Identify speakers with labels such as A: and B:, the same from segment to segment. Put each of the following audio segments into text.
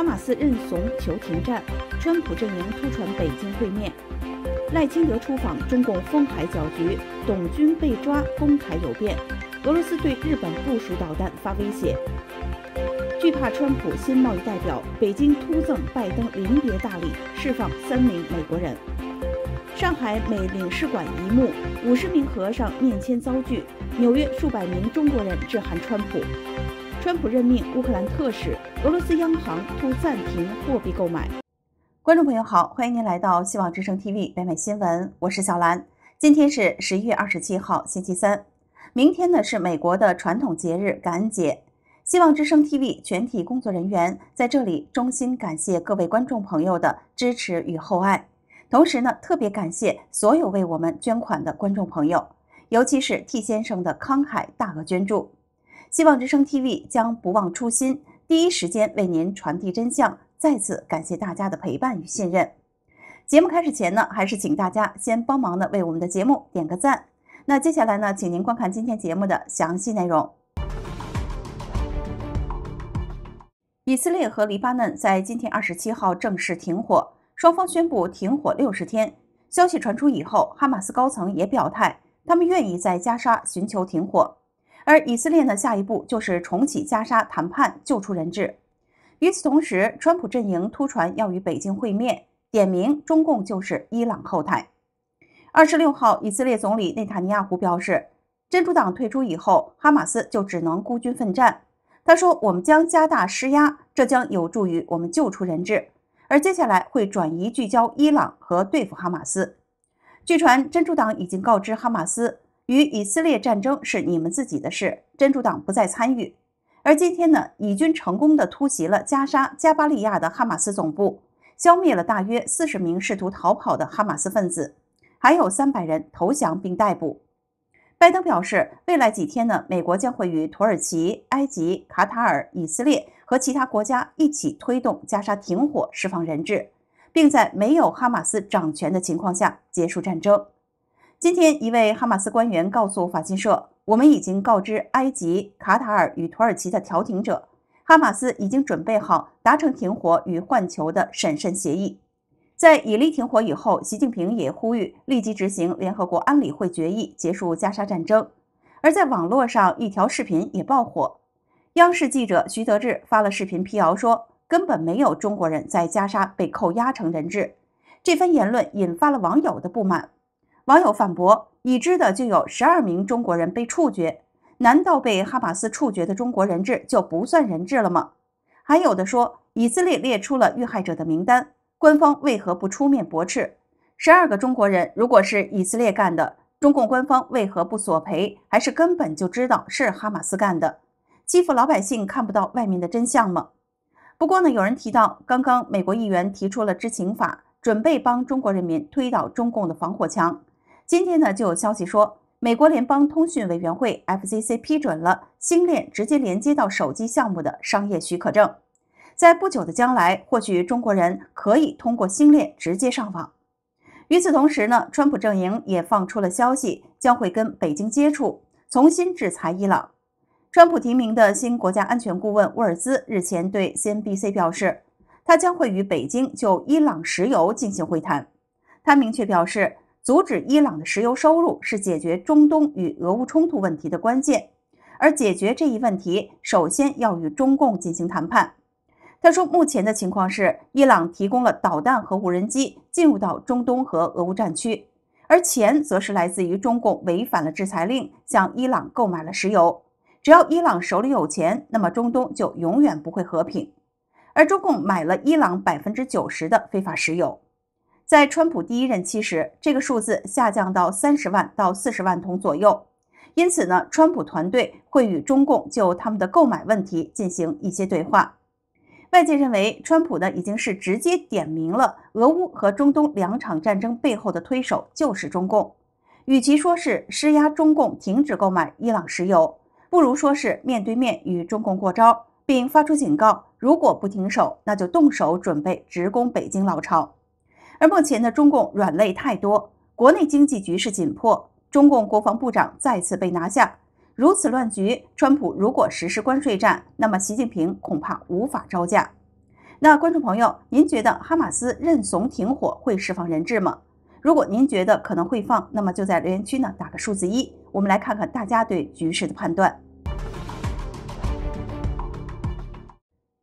A: 哈马斯认怂求停战，川普阵营突传北京会面，赖清德出访中共封台搅局，董军被抓公台有变，俄罗斯对日本部署导弹发威胁，惧怕川普新贸易代表，北京突赠拜登临别大礼，释放三名美国人，上海美领事馆一幕，五十名和尚面签遭拒，纽约数百名中国人致函川普。川普任命乌克兰特使，俄罗斯央行突暂停货币购买。观众朋友好，欢迎您来到希望之声 TV 北美新闻，我是小兰。今天是十一月二十七号，星期三。明天呢是美国的传统节日感恩节。希望之声 TV 全体工作人员在这里衷心感谢各位观众朋友的支持与厚爱，同时呢特别感谢所有为我们捐款的观众朋友，尤其是 T 先生的慷慨大额捐助。希望之声 TV 将不忘初心，第一时间为您传递真相。再次感谢大家的陪伴与信任。节目开始前呢，还是请大家先帮忙的为我们的节目点个赞。那接下来呢，请您观看今天节目的详细内容。以色列和黎巴嫩在今天二十七号正式停火，双方宣布停火六十天。消息传出以后，哈马斯高层也表态，他们愿意在加沙寻求停火。而以色列的下一步就是重启加沙谈判，救出人质。与此同时，川普阵营突传要与北京会面，点名中共就是伊朗后台。二十六号，以色列总理内塔尼亚胡表示，珍珠党退出以后，哈马斯就只能孤军奋战。他说：“我们将加大施压，这将有助于我们救出人质。而接下来会转移聚焦伊朗和对付哈马斯。”据传，珍珠党已经告知哈马斯。与以色列战争是你们自己的事，真主党不再参与。而今天呢，以军成功的突袭了加沙加巴利亚的哈马斯总部，消灭了大约四十名试图逃跑的哈马斯分子，还有三百人投降并逮捕。拜登表示，未来几天呢，美国将会与土耳其、埃及、卡塔尔、以色列和其他国家一起推动加沙停火、释放人质，并在没有哈马斯掌权的情况下结束战争。今天，一位哈马斯官员告诉法新社：“我们已经告知埃及、卡塔尔与土耳其的调停者，哈马斯已经准备好达成停火与换球的审慎协议。”在以色停火以后，习近平也呼吁立即执行联合国安理会决议，结束加沙战争。而在网络上，一条视频也爆火。央视记者徐德志发了视频辟谣，说根本没有中国人在加沙被扣押成人质。这番言论引发了网友的不满。网友反驳：已知的就有十二名中国人被处决，难道被哈马斯处决的中国人质就不算人质了吗？还有的说，以色列列出了遇害者的名单，官方为何不出面驳斥？十二个中国人如果是以色列干的，中共官方为何不索赔？还是根本就知道是哈马斯干的？欺负老百姓看不到外面的真相吗？不过呢，有人提到，刚刚美国议员提出了知情法，准备帮中国人民推倒中共的防火墙。今天呢，就有消息说，美国联邦通讯委员会 FCC 批准了星链直接连接到手机项目的商业许可证，在不久的将来，或许中国人可以通过星链直接上网。与此同时呢，川普阵营也放出了消息，将会跟北京接触，重新制裁伊朗。川普提名的新国家安全顾问沃尔兹日前对 CNBC 表示，他将会与北京就伊朗石油进行会谈。他明确表示。阻止伊朗的石油收入是解决中东与俄乌冲突问题的关键，而解决这一问题，首先要与中共进行谈判。他说，目前的情况是，伊朗提供了导弹和无人机进入到中东和俄乌战区，而钱则是来自于中共违反了制裁令，向伊朗购买了石油。只要伊朗手里有钱，那么中东就永远不会和平。而中共买了伊朗百分之九十的非法石油。在川普第一任期时，这个数字下降到三十万到四十万桶左右。因此呢，川普团队会与中共就他们的购买问题进行一些对话。外界认为，川普呢已经是直接点明了俄乌和中东两场战争背后的推手就是中共。与其说是施压中共停止购买伊朗石油，不如说是面对面与中共过招，并发出警告：如果不停手，那就动手准备直攻北京老巢。而目前的中共软肋太多，国内经济局势紧迫，中共国防部长再次被拿下，如此乱局，川普如果实施关税战，那么习近平恐怕无法招架。那观众朋友，您觉得哈马斯认怂停火会释放人质吗？如果您觉得可能会放，那么就在留言区呢打个数字一，我们来看看大家对局势的判断。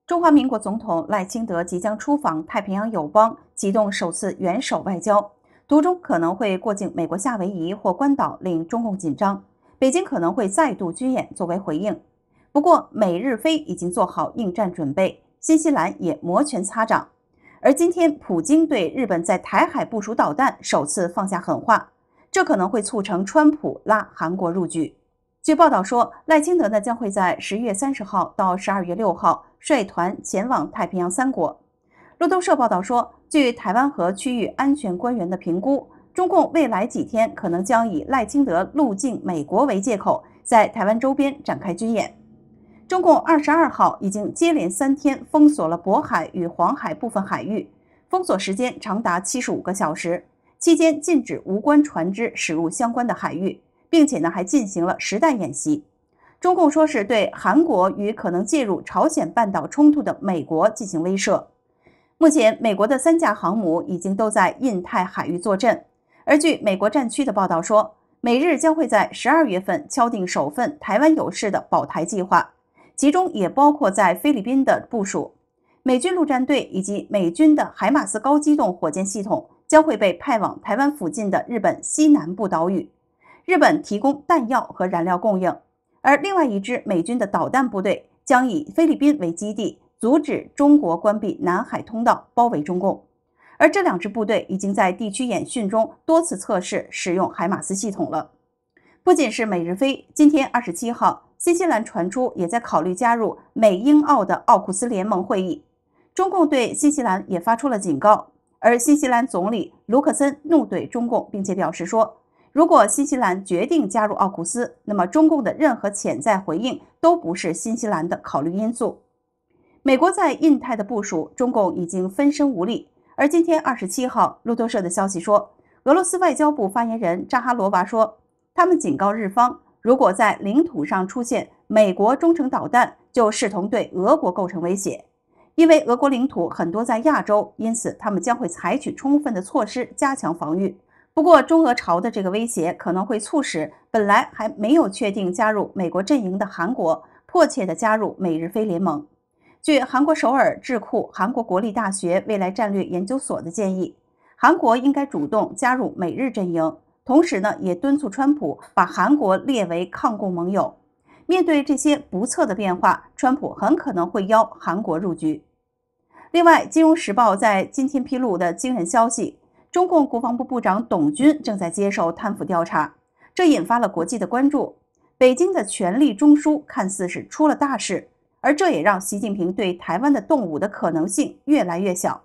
A: 中华民国总统赖清德即将出访太平洋友邦，启动首次元首外交，途中可能会过境美国夏威夷或关岛，令中共紧张。北京可能会再度军演作为回应。不过，美日菲已经做好应战准备，新西兰也摩拳擦掌。而今天，普京对日本在台海部署导弹首次放下狠话，这可能会促成川普拉韩国入局。据报道说，赖清德呢将会在十月三十号到十二月六号率团前往太平洋三国。路透社报道说，据台湾和区域安全官员的评估，中共未来几天可能将以赖清德入境美国为借口，在台湾周边展开军演。中共二十二号已经接连三天封锁了渤海与黄海部分海域，封锁时间长达七十五个小时，期间禁止无关船只驶入相关的海域。并且呢，还进行了实弹演习。中共说是对韩国与可能介入朝鲜半岛冲突的美国进行威慑。目前，美国的三架航母已经都在印太海域坐镇。而据美国战区的报道说，美日将会在十二月份敲定首份台湾有事的保台计划，其中也包括在菲律宾的部署。美军陆战队以及美军的海马斯高机动火箭系统将会被派往台湾附近的日本西南部岛屿。日本提供弹药和燃料供应，而另外一支美军的导弹部队将以菲律宾为基地，阻止中国关闭南海通道，包围中共。而这两支部队已经在地区演训中多次测试使用海马斯系统了。不仅是美日菲，今天二十七号，新西兰传出也在考虑加入美英澳的奥库斯联盟会议。中共对新西兰也发出了警告，而新西兰总理卢克森怒怼中共，并且表示说。如果新西兰决定加入奥库斯，那么中共的任何潜在回应都不是新西兰的考虑因素。美国在印太的部署，中共已经分身无力。而今天二十七号，路透社的消息说，俄罗斯外交部发言人扎哈罗娃说，他们警告日方，如果在领土上出现美国中程导弹，就视同对俄国构成威胁，因为俄国领土很多在亚洲，因此他们将会采取充分的措施加强防御。不过，中俄朝的这个威胁可能会促使本来还没有确定加入美国阵营的韩国，迫切地加入美日非联盟。据韩国首尔智库韩国国立大学未来战略研究所的建议，韩国应该主动加入美日阵营，同时呢，也敦促川普把韩国列为抗共盟友。面对这些不测的变化，川普很可能会邀韩国入局。另外，《金融时报》在今天披露的惊人消息。中共国防部部长董军正在接受贪腐调查，这引发了国际的关注。北京的权力中枢看似是出了大事，而这也让习近平对台湾的动武的可能性越来越小。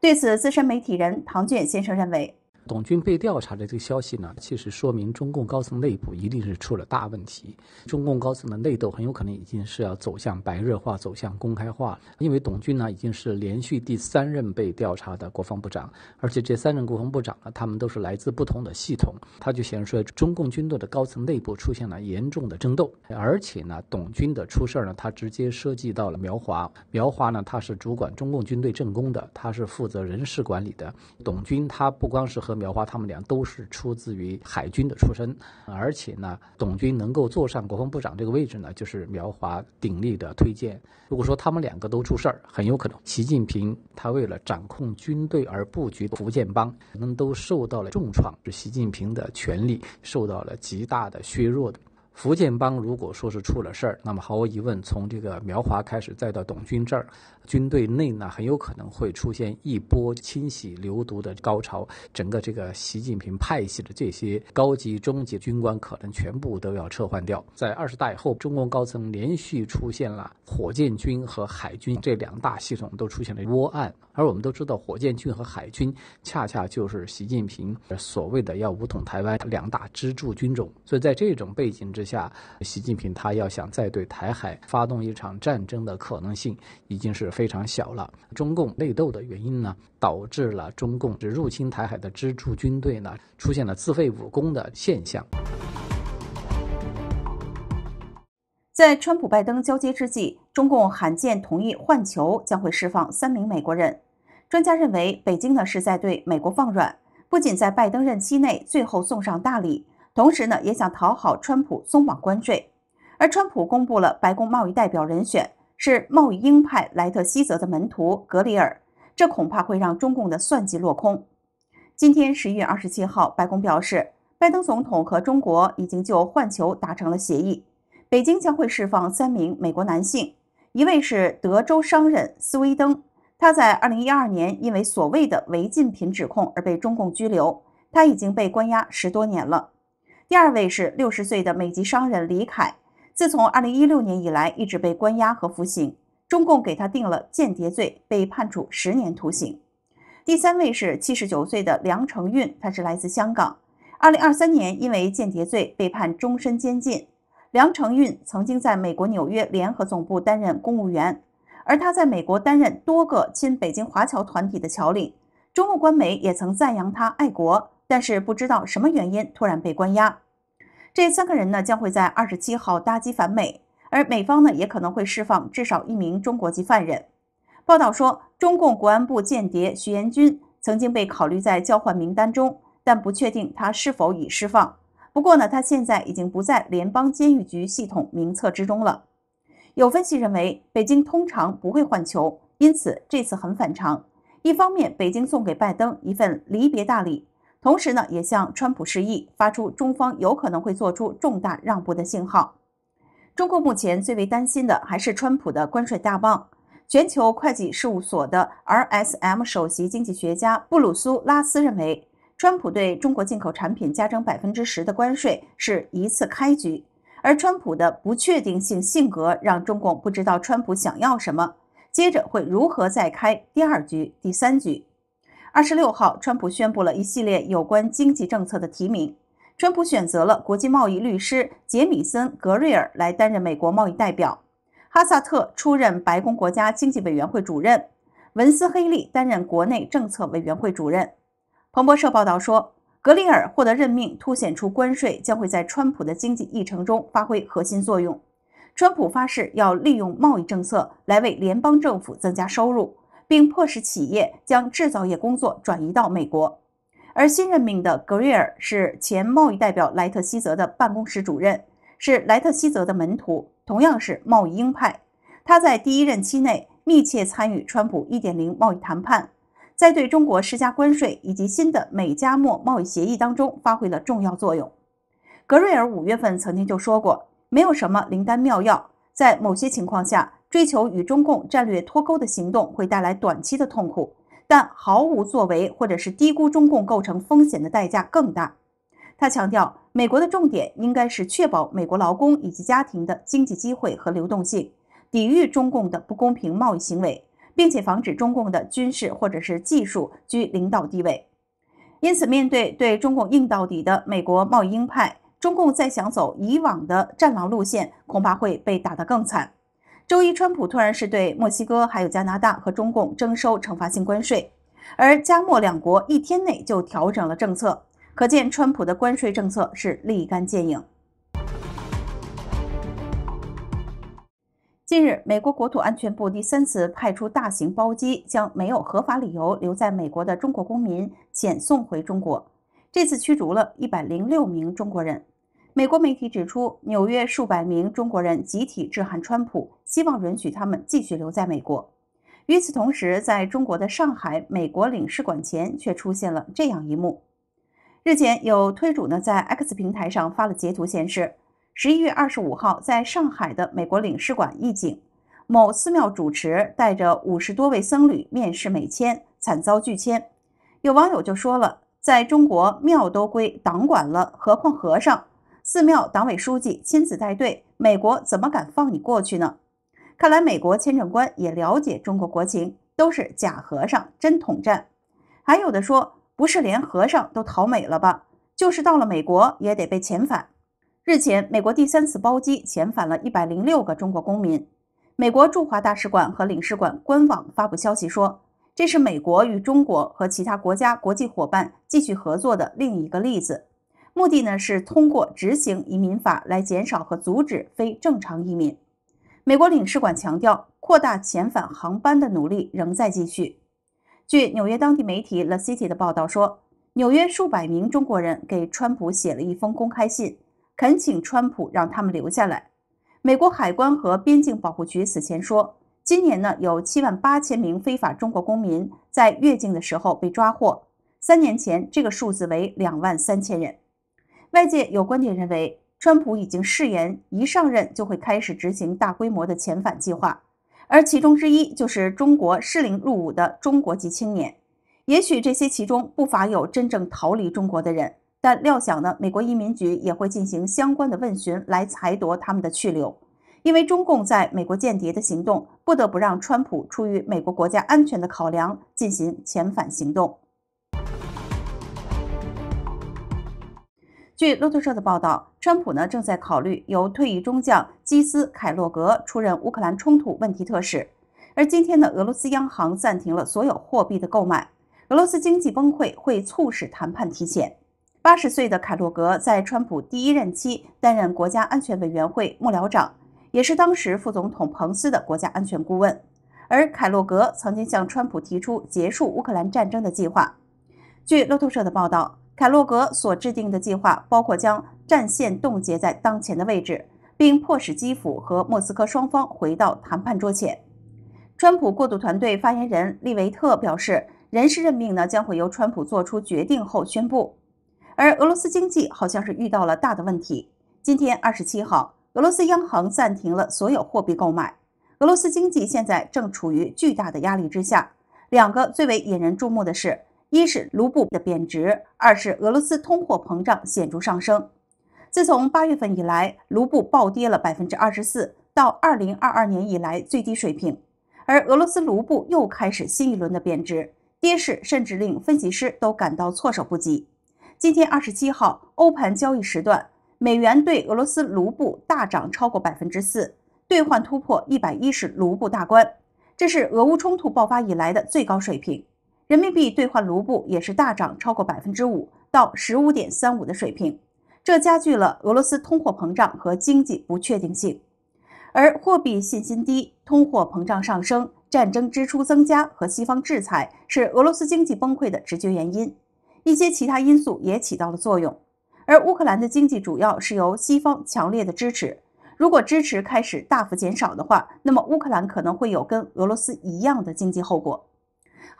A: 对此，资深媒体人唐俊先生认为。
B: 董军被调查的这个消息呢，其实说明中共高层内部一定是出了大问题。中共高层的内斗很有可能已经是要走向白热化、走向公开化因为董军呢已经是连续第三任被调查的国防部长，而且这三任国防部长呢，他们都是来自不同的系统。他就显示说，中共军队的高层内部出现了严重的争斗，而且呢，董军的出事儿呢，他直接涉及到了苗华。苗华呢，他是主管中共军队政工的，他是负责人事管理的。董军他不光是和苗华他们俩都是出自于海军的出身，而且呢，董军能够坐上国防部长这个位置呢，就是苗华鼎力的推荐。如果说他们两个都出事儿，很有可能，习近平他为了掌控军队而布局福建帮，可能都受到了重创，习近平的权力受到了极大的削弱的。福建帮如果说是出了事儿，那么毫无疑问，从这个苗华开始，再到董军这儿，军队内呢，很有可能会出现一波清洗流毒的高潮。整个这个习近平派系的这些高级、中级军官，可能全部都要撤换掉。在二十代后，中共高层连续出现了火箭军和海军这两大系统都出现了窝案，而我们都知道，火箭军和海军恰恰就是习近平所谓的要武统台湾两大支柱军种。所以在这种背景之，下，习近平他要想再对台海发动一场战争的可能性已经是非常小了。中共内斗的原因呢，导致了中共入侵台海的支柱军队呢出现了自废武功的现象。在川普拜登交接之际，中共罕见同
A: 意换球，将会释放三名美国人。专家认为，北京呢是在对美国放软，不仅在拜登任期内最后送上大礼。同时呢，也想讨好川普，松绑关税。而川普公布了白宫贸易代表人选，是贸易鹰派莱特希泽的门徒格里尔，这恐怕会让中共的算计落空。今天十一月二十七号，白宫表示，拜登总统和中国已经就换球达成了协议，北京将会释放三名美国男性，一位是德州商人斯威登，他在二零一二年因为所谓的违禁品指控而被中共拘留，他已经被关押十多年了。第二位是六十岁的美籍商人李凯，自从二零一六年以来一直被关押和服刑，中共给他定了间谍罪，被判处十年徒刑。第三位是七十九岁的梁承运，他是来自香港，二零二三年因为间谍罪被判终身监禁。梁承运曾经在美国纽约联合总部担任公务员，而他在美国担任多个亲北京华侨团体的侨领，中共官媒也曾赞扬他爱国。但是不知道什么原因，突然被关押。这三个人呢将会在二十七号搭机返美，而美方呢也可能会释放至少一名中国籍犯人。报道说，中共国安部间谍徐延军曾经被考虑在交换名单中，但不确定他是否已释放。不过呢，他现在已经不在联邦监狱局系统名册之中了。有分析认为，北京通常不会换囚，因此这次很反常。一方面，北京送给拜登一份离别大礼。同时呢，也向川普示意，发出中方有可能会做出重大让步的信号。中国目前最为担心的还是川普的关税大棒。全球会计事务所的 RSM 首席经济学家布鲁苏拉斯认为，川普对中国进口产品加征百分之十的关税是一次开局，而川普的不确定性性格让中共不知道川普想要什么，接着会如何再开第二局、第三局。二十六号，川普宣布了一系列有关经济政策的提名。川普选择了国际贸易律师杰米森·格瑞尔来担任美国贸易代表，哈萨特出任白宫国家经济委员会主任，文斯·黑利担任国内政策委员会主任。彭博社报道说，格林尔获得任命凸显出关税将会在川普的经济议程中发挥核心作用。川普发誓要利用贸易政策来为联邦政府增加收入。并迫使企业将制造业工作转移到美国。而新任命的格瑞尔是前贸易代表莱特希泽的办公室主任，是莱特希泽的门徒，同样是贸易鹰派。他在第一任期内密切参与川普1.0贸易谈判，在对中国施加关税以及新的美加墨贸易协议当中发挥了重要作用。格瑞尔五月份曾经就说过，没有什么灵丹妙药，在某些情况下。追求与中共战略脱钩的行动会带来短期的痛苦，但毫无作为或者是低估中共构成风险的代价更大。他强调，美国的重点应该是确保美国劳工以及家庭的经济机会和流动性，抵御中共的不公平贸易行为，并且防止中共的军事或者是技术居领导地位。因此，面对对中共硬到底的美国贸易鹰派，中共再想走以往的战狼路线，恐怕会被打得更惨。周一，川普突然是对墨西哥、还有加拿大和中共征收惩罚性关税，而加墨两国一天内就调整了政策，可见川普的关税政策是立竿见影。近日，美国国土安全部第三次派出大型包机，将没有合法理由留在美国的中国公民遣送回中国，这次驱逐了106名中国人。美国媒体指出，纽约数百名中国人集体致函川普，希望允许他们继续留在美国。与此同时，在中国的上海美国领事馆前却出现了这样一幕：日前，有推主呢在 X 平台上发了截图，显示十一月二十五号在上海的美国领事馆一景，某寺庙主持带着五十多位僧侣面试美签，惨遭拒签。有网友就说了：“在中国，庙都归党管了，何况和尚？”寺庙党委书记亲自带队，美国怎么敢放你过去呢？看来美国签证官也了解中国国情，都是假和尚真统战。还有的说，不是连和尚都逃美了吧？就是到了美国也得被遣返。日前，美国第三次包机遣返了一百零六个中国公民。美国驻华大使馆和领事馆官网发布消息说，这是美国与中国和其他国家国际伙伴继续合作的另一个例子。目的呢是通过执行移民法来减少和阻止非正常移民。美国领事馆强调，扩大遣返航班的努力仍在继续。据纽约当地媒体《La City》的报道说，纽约数百名中国人给川普写了一封公开信，恳请川普让他们留下来。美国海关和边境保护局此前说，今年呢有七万八千名非法中国公民在越境的时候被抓获，三年前这个数字为两万三千人。外界有观点认为，川普已经誓言一上任就会开始执行大规模的遣返计划，而其中之一就是中国适龄入伍的中国籍青年。也许这些其中不乏有真正逃离中国的人，但料想呢，美国移民局也会进行相关的问询来裁夺他们的去留，因为中共在美国间谍的行动不得不让川普出于美国国家安全的考量进行遣返行动。据路透社的报道，川普呢正在考虑由退役中将基斯·凯洛格出任乌克兰冲突问题特使。而今天的俄罗斯央行暂停了所有货币的购买，俄罗斯经济崩溃会促使谈判提前。八十岁的凯洛格在川普第一任期担任国家安全委员会幕僚长，也是当时副总统彭斯的国家安全顾问。而凯洛格曾经向川普提出结束乌克兰战争的计划。据路透社的报道。凯洛格所制定的计划包括将战线冻结在当前的位置，并迫使基辅和莫斯科双方回到谈判桌前。川普过渡团队发言人利维特表示，人事任命呢将会由川普做出决定后宣布。而俄罗斯经济好像是遇到了大的问题。今天二十七号，俄罗斯央行暂停了所有货币购买。俄罗斯经济现在正处于巨大的压力之下。两个最为引人注目的是。一是卢布的贬值，二是俄罗斯通货膨胀显著上升。自从八月份以来，卢布暴跌了百分之二十四，到二零二二年以来最低水平。而俄罗斯卢布又开始新一轮的贬值，跌势甚至令分析师都感到措手不及。今天二十七号欧盘交易时段，美元对俄罗斯卢布大涨超过百分之四，兑换突破一百一十卢布大关，这是俄乌冲突爆发以来的最高水平。人民币兑换卢布也是大涨，超过百分之五到十五点三五的水平，这加剧了俄罗斯通货膨胀和经济不确定性。而货币信心低、通货膨胀上升、战争支出增加和西方制裁是俄罗斯经济崩溃的直接原因。一些其他因素也起到了作用。而乌克兰的经济主要是由西方强烈的支持，如果支持开始大幅减少的话，那么乌克兰可能会有跟俄罗斯一样的经济后果。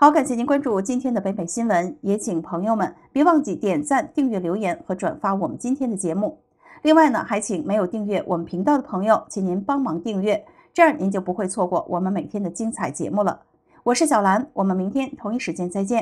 A: 好，感谢您关注今天的北美新闻，也请朋友们别忘记点赞、订阅、留言和转发我们今天的节目。另外呢，还请没有订阅我们频道的朋友，请您帮忙订阅，这样您就不会错过我们每天的精彩节目了。我是小兰，我们明天同一时间再见。